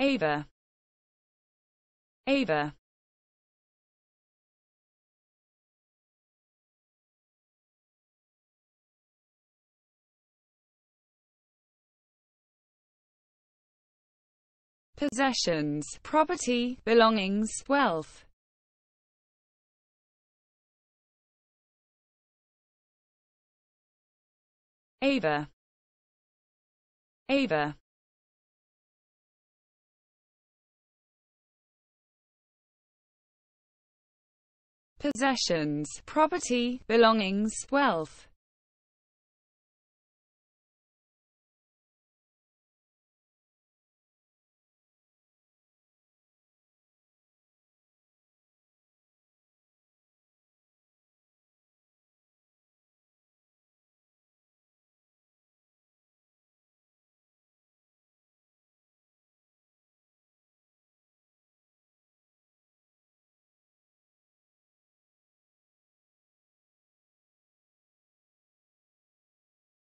Ava. Ava. Possessions, property, belongings, wealth. Ava. Ava. possessions, property, belongings, wealth,